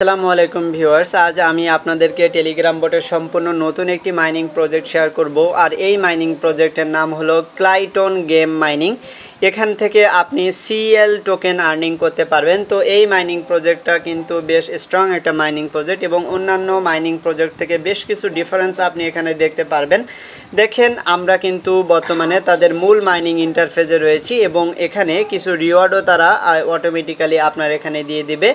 আসসালামু আলাইকুম ভিউয়ার্স আজ আমি আপনাদেরকে টেলিগ্রাম বোটের সম্পূর্ণ নতুন একটি মাইনিং প্রজেক্ট শেয়ার করব আর এই মাইনিং প্রজেক্টের নাম হলো ক্লাইটন গেম মাইনিং এখান থেকে আপনি সিএল টোকেন আর্নিং করতে পারবেন তো এই মাইনিং প্রজেক্টটা কিন্তু বেশ স্ট্রং একটা মাইনিং প্রজেক্ট এবং অন্যান্য মাইনিং প্রজেক্ট থেকে বেশ কিছু ডিফারেন্স আপনি এখানে দেখতে পারবেন দেখেন আমরা কিন্তু বর্তমানে তাদের মূল মাইনিং ইন্টারফেসে রয়েছি এবং এখানে কিছু রিওয়ার্ডও তারা অটোমেটিক্যালি আপনার এখানে দিয়ে দিবে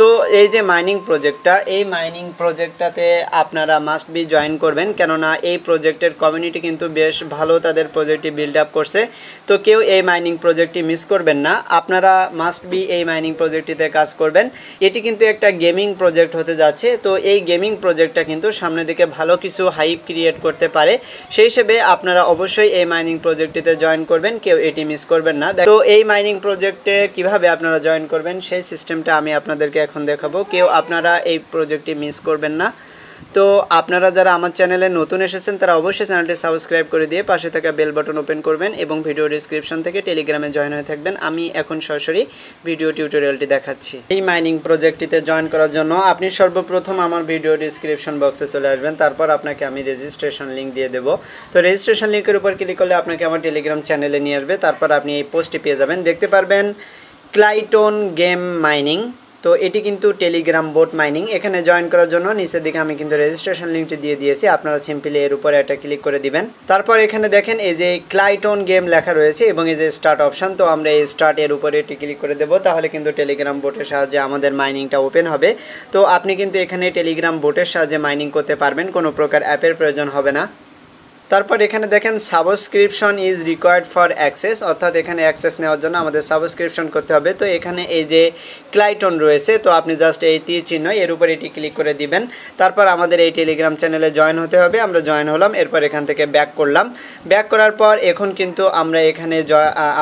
তো এই যে মাইনিং প্রজেক্টটা এই মাইনিং প্রজেক্টটাতে আপনারা মাস্ট বি জয়েন করবেন কেননা এই প্রজেক্টের কমিউনিটি কিন্তু বেশ ভালো তাদের প্রজেক্টটি বিল্ড আপ করছে তো কেউ এই মাইনিং মাইনিং প্রজেক্টটি মিস করবেন না আপনারা মাস্ট বি এই মাইনিং প্রজেক্টটিতে কাজ করবেন এটি কিন্তু একটা গেমিং প্রজেক্ট হতে যাচ্ছে তো এই গেমিং প্রজেক্টটা কিন্তু সামনের দিকে ভালো কিছু হাইপ ক্রিয়েট করতে পারে সেই হিসেবে আপনারা অবশ্যই এই মাইনিং প্রজেক্টটিতে জয়েন করবেন কেউ এটি মিস করবেন না তো এই মাইনিং প্রজেক্টে কিভাবে আপনারা জয়েন করবেন সেই সিস্টেমটা আমি আপনাদেরকে এখন দেখাবো কেউ আপনারা এই প্রজেক্টটি মিস করবেন না তো আপনারা যারা আমার চ্যানেলে নতুন এসেছেন তারা অবশ্যই চ্যানেলটি সাবস্ক্রাইব করে দিয়ে পাশে থাকা বেল বাটন ওপেন করবেন এবং ভিডিও ডিসক্রিপশন থেকে টেলিগ্রামে জয়েন হয়ে থাকবেন আমি এখন সরাসরি ভিডিও টিউটোরিয়ালটি দেখাচ্ছি এই মাইনিং প্রজেক্টটিতে জয়েন করার জন্য আপনি সর্বপ্রথম আমার ভিডিও ডিসক্রিপশন বক্সে চলে আসবেন তারপর আপনাকে আমি রেজিস্ট্রেশন লিঙ্ক দিয়ে দেবো তো রেজিস্ট্রেশন লিঙ্কের উপর ক্লিক করলে আপনাকে আমার টেলিগ্রাম চ্যানেলে নিয়ে আসবে তারপর আপনি এই পোস্টটি পেয়ে যাবেন দেখতে পারবেন ক্লাইটন গেম মাইনিং তো এটি কিন্তু টেলিগ্রাম বোট মাইনিং এখানে জয়েন করার জন্য নিচের দিকে আমি কিন্তু রেজিস্ট্রেশন লিঙ্কটি দিয়ে দিয়েছি আপনারা সিম্পলি এর উপরে এটা ক্লিক করে দিবেন তারপর এখানে দেখেন এই যে ক্লাইটন গেম লেখা রয়েছে এবং এই যে স্টার্ট অপশান তো আমরা এই স্টার্ট এর উপরে এটি ক্লিক করে দেবো তাহলে কিন্তু টেলিগ্রাম বোটের সাহায্যে আমাদের মাইনিংটা ওপেন হবে তো আপনি কিন্তু এখানে টেলিগ্রাম বোটের সাহায্যে মাইনিং করতে পারবেন কোনো প্রকার অ্যাপের প্রয়োজন হবে না তারপর এখানে দেখেন subscription is required for access অর্থাৎ এখানে অ্যাক্সেস নেওয়ার জন্য আমাদের সাবস্ক্রিপশন করতে হবে তো এখানে এই যে ক্লাইটন রয়েছে তো আপনি জাস্ট এই তীর চিহ্ন এর উপর এটি ক্লিক করে দিবেন তারপর আমাদের এই টেলিগ্রাম চ্যানেলে জয়েন হতে হবে আমরা জয়েন হলাম এরপর এখান থেকে ব্যাক করলাম ব্যাক করার পর এখন কিন্তু আমরা এখানে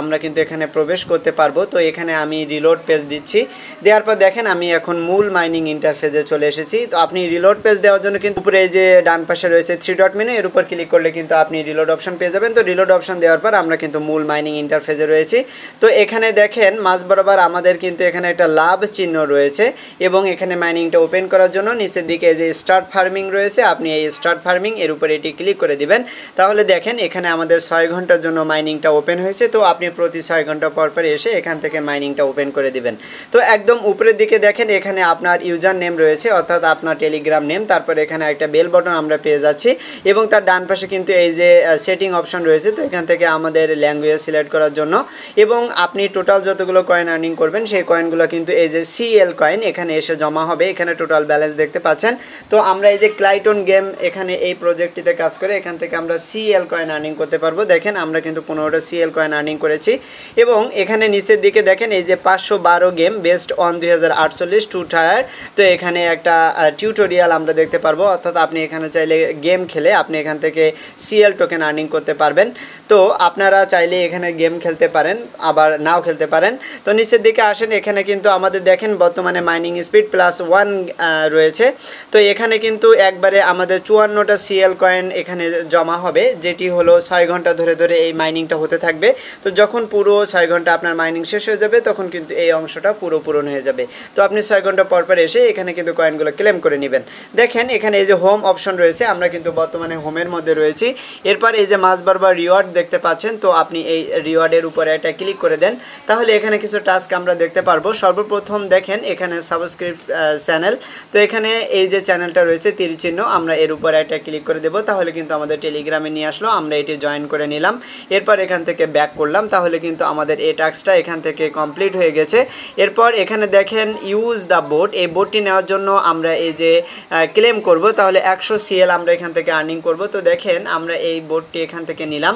আমরা কিন্তু এখানে প্রবেশ করতে পারবো তো এখানে আমি রিলোড পেজ দিচ্ছি দেওয়ার পর দেখেন আমি এখন মূল মাইনিং ইন্টারফেসে চলে এসেছি তো আপনি রিলোড পেজ দেওয়ার জন্য কিন্তু উপরে যে ডান পাশে রয়েছে থ্রি ডট মেনু এর উপর ক্লিক করলে কিন্তু আপনি রিলোড অপশন পেয়ে যাবেন তো রিলোড অপশন দেওয়ার পর আমরা কিন্তু মূল মাইনিং ইন্টারফেসে রয়েছি তো এখানে দেখেন মাস বরাবর আমাদের কিন্তু এখানে একটা লাভ চিহ্ন রয়েছে এবং এখানে মাইনিংটা ওপেন করার জন্য নিচের দিকে যে স্টার্ট ফার্মিং রয়েছে আপনি এই স্টার্ট ফার্মিং এর উপরে এটি ক্লিক করে দিবেন তাহলে দেখেন এখানে আমাদের ছয় ঘন্টার জন্য মাইনিংটা ওপেন হয়েছে তো আপনি প্রতি ছয় ঘন্টা পর পর এসে এখান থেকে মাইনিংটা ওপেন করে দিবেন তো একদম উপরের দিকে দেখেন এখানে আপনার ইউজার নেম রয়েছে অর্থাৎ আপনার টেলিগ্রাম নেম তারপর এখানে একটা বেল বটন আমরা পেয়ে যাচ্ছি এবং তার ডান পাশে কিন্তু কিন্তু এই যে সেটিং অপশন রয়েছে তো এখান থেকে আমাদের ল্যাঙ্গুয়েজ সিলেক্ট করার জন্য এবং আপনি টোটাল যতগুলো কয়েন আর্নিং করবেন সেই কয়েনগুলো কিন্তু এই যে সিএল কয়েন এখানে এসে জমা হবে এখানে টোটাল ব্যালেন্স দেখতে পাচ্ছেন তো আমরা এই যে ক্লাইটন গেম এখানে এই প্রজেক্টটিতে কাজ করে এখান থেকে আমরা সিএল কয়েন আর্নিং করতে পারবো দেখেন আমরা কিন্তু পনেরোটা সিএল কয়েন আর্নিং করেছি এবং এখানে নিচের দিকে দেখেন এই যে পাঁচশো বারো গেম বেস্ট অন দুই হাজার আটচল্লিশ টু টায়ার তো এখানে একটা টিউটোরিয়াল আমরা দেখতে পারবো অর্থাৎ আপনি এখানে চাইলে গেম খেলে আপনি এখান থেকে সিএল টোকেন আর্নিং করতে পারবেন তো আপনারা চাইলে এখানে গেম খেলতে পারেন আবার নাও খেলতে পারেন তো নিচের দিকে আসেন এখানে কিন্তু আমাদের দেখেন বর্তমানে মাইনিং স্পিড প্লাস ওয়ান রয়েছে তো এখানে কিন্তু একবারে আমাদের চুয়ান্নটা সিএল কয়েন এখানে জমা হবে যেটি হলো ছয় ঘন্টা ধরে ধরে এই মাইনিংটা হতে থাকবে তো যখন পুরো ছয় ঘন্টা আপনার মাইনিং শেষ হয়ে যাবে তখন কিন্তু এই অংশটা পুরো পূরণ হয়ে যাবে তো আপনি ছয় ঘন্টা পর পর এসে এখানে কিন্তু কয়েনগুলো ক্লেম করে নেবেন দেখেন এখানে এই যে হোম অপশন রয়েছে আমরা কিন্তু বর্তমানে হোমের মধ্যে রয়েছি দিয়েছি এরপর এই যে মাছ বারবার রিওয়ার্ড দেখতে পাচ্ছেন তো আপনি এই রিওয়ার্ডের উপরে এটা ক্লিক করে দেন তাহলে এখানে কিছু টাস্ক আমরা দেখতে পারবো সর্বপ্রথম দেখেন এখানে সাবস্ক্রিপ চ্যানেল তো এখানে এই যে চ্যানেলটা রয়েছে চিহ্ন আমরা এর উপরে একটা ক্লিক করে দেবো তাহলে কিন্তু আমাদের টেলিগ্রামে নিয়ে আসলো আমরা এটি জয়েন করে নিলাম এরপর এখান থেকে ব্যাক করলাম তাহলে কিন্তু আমাদের এই টাস্কটা এখান থেকে কমপ্লিট হয়ে গেছে এরপর এখানে দেখেন ইউজ দ্য বোট এই বোটটি নেওয়ার জন্য আমরা এই যে ক্লেম করব তাহলে একশো সিএল আমরা এখান থেকে আর্নিং করব তো দেখেন আমরা এই বোর্ডটি এখান থেকে নিলাম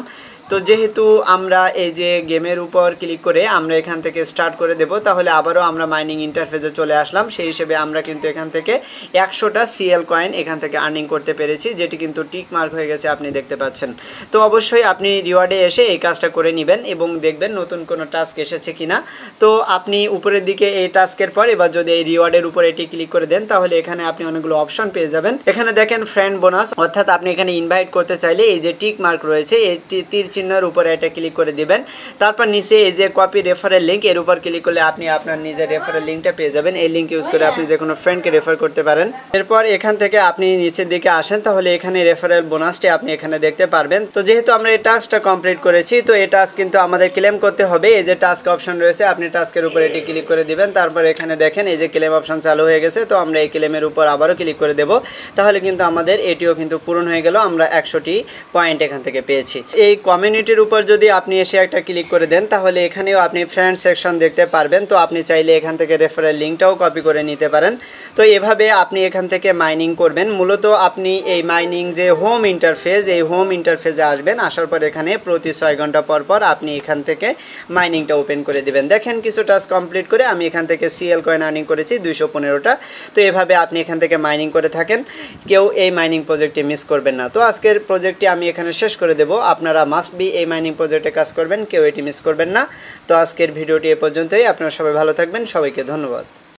তো যেহেতু আমরা এই যে গেমের উপর ক্লিক করে আমরা এখান থেকে স্টার্ট করে দেব তাহলে আবারও আমরা মাইনিং ইন্টারফেসে চলে আসলাম সেই হিসেবে আমরা কিন্তু এখান থেকে একশোটা সিএল কয়েন এখান থেকে আর্নিং করতে পেরেছি যেটি কিন্তু টিক মার্ক হয়ে গেছে আপনি দেখতে পাচ্ছেন তো অবশ্যই আপনি রিওয়ার্ডে এসে এই কাজটা করে নেবেন এবং দেখবেন নতুন কোনো টাস্ক এসেছে কি না তো আপনি উপরের দিকে এই টাস্কের পর এবার যদি এই রিওয়ার্ডের উপর এটি ক্লিক করে দেন তাহলে এখানে আপনি অনেকগুলো অপশন পেয়ে যাবেন এখানে দেখেন ফ্রেন্ড বোনাস অর্থাৎ আপনি এখানে ইনভাইট করতে চাইলে এই যে টিক মার্ক রয়েছে এটি তীর চিহ্নের উপরে এটা ক্লিক করে দিবেন তারপর নিচে এই যে কপি রেফারের লিঙ্ক এর উপর ক্লিক করলে আপনি আপনার নিজের রেফারের লিঙ্কটা পেয়ে যাবেন এই লিঙ্ক ইউজ করে আপনি যে কোনো ফ্রেন্ডকে রেফার করতে পারেন এরপর এখান থেকে আপনি নিচের দিকে আসেন তাহলে এখানে রেফারেল বোনাসটি আপনি এখানে দেখতে পারবেন তো যেহেতু আমরা এই টাস্কটা কমপ্লিট করেছি তো এই টাস্ক কিন্তু আমাদের ক্লেম করতে হবে এই যে টাস্ক অপশন রয়েছে আপনি টাস্কের উপর এটি ক্লিক করে দিবেন তারপর এখানে দেখেন এই যে ক্লেম অপশন চালু হয়ে গেছে তো আমরা এই ক্লেমের উপর আবারও ক্লিক করে দেব তাহলে কিন্তু আমাদের এটিও কিন্তু পূরণ হয়ে গেল আমরা একশোটি পয়েন্ট এখান থেকে পেয়েছি এই কমেন্ট কমিউনিটির উপর যদি আপনি এসে একটা ক্লিক করে দেন তাহলে এখানেও আপনি ফ্রেন্ড সেকশন দেখতে পারবেন তো আপনি চাইলে এখান থেকে রেফারেল লিঙ্কটাও কপি করে নিতে পারেন তো এভাবে আপনি এখান থেকে মাইনিং করবেন মূলত আপনি এই মাইনিং যে হোম ইন্টারফেস এই হোম ইন্টারফেসে আসবেন আসার পর এখানে প্রতি ছয় ঘন্টা পর পর আপনি এখান থেকে মাইনিংটা ওপেন করে দেবেন দেখেন কিছু টাস্ক কমপ্লিট করে আমি এখান থেকে সিএল কয়েন আর্নিং করেছি দুইশো পনেরোটা তো এভাবে আপনি এখান থেকে মাইনিং করে থাকেন কেউ এই মাইনিং প্রজেক্টটি মিস করবেন না তো আজকের প্রজেক্টটি আমি এখানে শেষ করে দেবো আপনারা মাস্ট বি এই মাইনিং প্রজেক্টে কাজ করবেন কেউ এটি মিস করবেন না তো আজকের ভিডিওটি এ পর্যন্তই আপনারা সবাই ভালো থাকবেন সবাইকে ধন্যবাদ